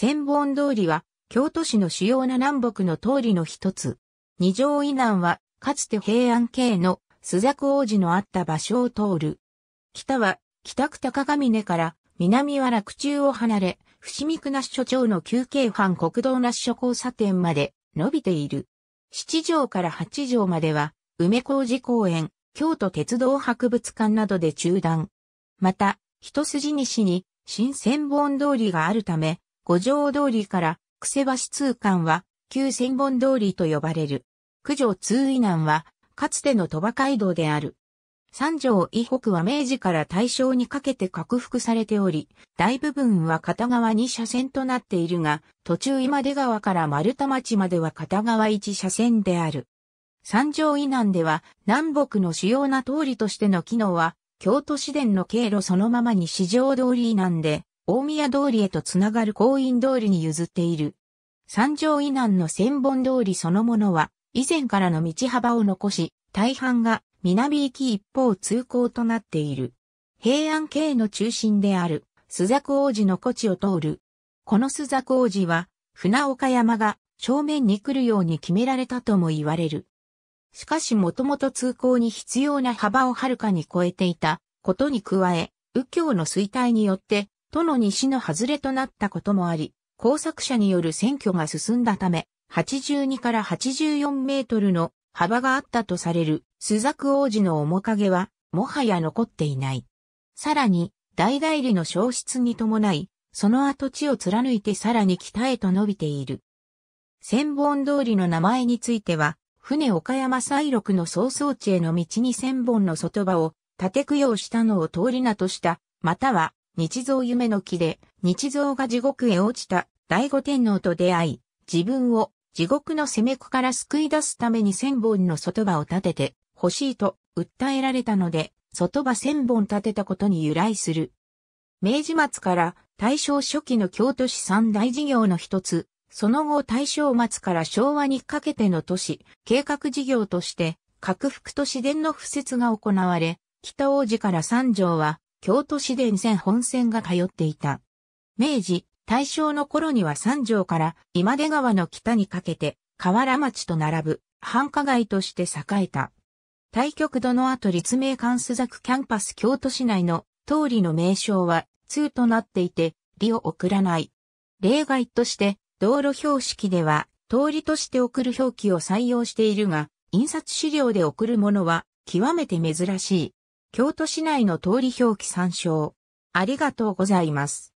千本通りは、京都市の主要な南北の通りの一つ。二条以南は、かつて平安系の須雀王子のあった場所を通る。北は、北区高峰から南は楽中を離れ、伏見区那須所町の休憩班国道那須所交差点まで伸びている。七条から八条までは、梅小路公園、京都鉄道博物館などで中断。また、一筋西に新千本通りがあるため、五条通りから、久世橋通関は、旧千本通りと呼ばれる。九条通以南は、かつての鳥羽街道である。三条以北は明治から大正にかけて拡幅されており、大部分は片側2車線となっているが、途中今出川から丸太町までは片側1車線である。三条以南では、南北の主要な通りとしての機能は、京都市電の経路そのままに四条通り以南で、大宮通りへとつながる公院通りに譲っている。三条以南の千本通りそのものは、以前からの道幅を残し、大半が南行き一方通行となっている。平安系の中心である、須坂王子の古地を通る。この須坂王子は、船岡山が正面に来るように決められたとも言われる。しかしもともと通行に必要な幅をはるかに超えていたことに加え、右京の衰退によってとの西の外れとなったこともあり、工作者による選挙が進んだため、82から84メートルの幅があったとされるスザク王子の面影は、もはや残っていない。さらに、大代理の消失に伴い、その跡地を貫いてさらに北へと伸びている。千本通りの名前については、船岡山西六の曹操地への道に千本の外場を縦て供養したのを通りなとした、または日蔵夢の木で、日蔵が地獄へ落ちた醍醐天皇と出会い、自分を地獄の攻め子から救い出すために千本の外場を立てて欲しいと訴えられたので、外場千本立てたことに由来する。明治末から大正初期の京都市三大事業の一つ、その後大正末から昭和にかけての都市、計画事業として、拡幅都市伝の敷設が行われ、北王子から三条は京都市電線本線が通っていた。明治、大正の頃には三条から今出川の北にかけて河原町と並ぶ繁華街として栄えた。対局度の後立命館須作キャンパス京都市内の通りの名称は通となっていて、利を送らない。例外として道路標識では通りとして送る表記を採用しているが、印刷資料で送るものは極めて珍しい。京都市内の通り表記参照。ありがとうございます。